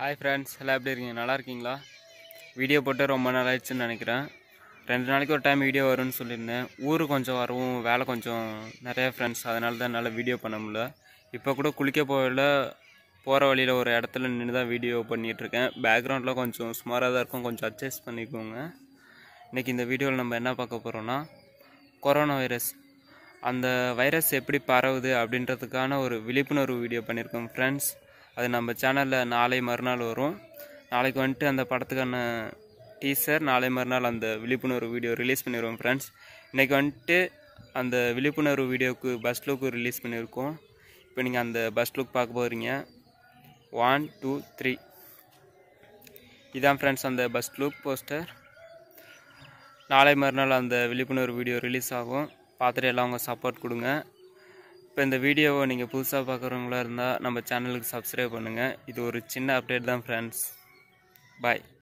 hi friends எல்லாம் எப்படி இருக்கீங்க நல்லா இருக்கீங்களா வீடியோ போட்டு ரொம்ப நாள் ஆயிடுச்சுன்னு நினைக்கிறேன் ரெண்டு நாளைக்கு ஒரு டைம் வீடியோ வரும்னு சொல்லியிருந்தேன் ஊர் கொஞ்சம் வரவும் வேலை கொஞ்சம் நிறையா ஃப்ரெண்ட்ஸ் அதனால தான் என்னால் வீடியோ பண்ண முடியல இப்போ கூட குளிக்க போகல போகிற வழியில் ஒரு இடத்துல நின்று தான் வீடியோ பண்ணிகிட்ருக்கேன் பேக்ரவுண்டில் கொஞ்சம் சுமாராக தான் இருக்கும் கொஞ்சம் அட்ஜஸ்ட் பண்ணிக்கோங்க இன்றைக்கி இந்த வீடியோவில் நம்ம என்ன பார்க்க போகிறோன்னா கொரோனா வைரஸ் அந்த வைரஸ் எப்படி பரவுது அப்படின்றதுக்கான ஒரு விழிப்புணர்வு வீடியோ பண்ணியிருக்கோம் ஃப்ரெண்ட்ஸ் அது நம்ம சேனலில் நாளை மறுநாள் வரும் நாளைக்கு வந்துட்டு அந்த படத்துக்கான டீசர் நாளை மறுநாள் அந்த விழிப்புணர்வு வீடியோ ரிலீஸ் பண்ணிடுவோம் ஃப்ரெண்ட்ஸ் இன்றைக்கி வந்துட்டு அந்த விழிப்புணர்வு வீடியோவுக்கு பஸ் லுக்கு ரிலீஸ் பண்ணியிருக்கோம் இப்போ நீங்கள் அந்த பஸ் லுக் பார்க்க போகிறீங்க ஒன் டூ த்ரீ இதான் ஃப்ரெண்ட்ஸ் அந்த பஸ் லுக் போஸ்டர் நாளை மறுநாள் அந்த விழிப்புணர்வு வீடியோ ரிலீஸ் ஆகும் பார்த்துட்டு எல்லாம் உங்கள் சப்போர்ட் கொடுங்க இப்போ இந்த வீடியோவை நீங்கள் புதுசாக பார்க்குறவங்களா இருந்தால் நம்ம சேனலுக்கு சப்ஸ்கிரைப் பண்ணுங்கள் இது ஒரு சின்ன அப்டேட் தான் ஃப்ரெண்ட்ஸ் பாய்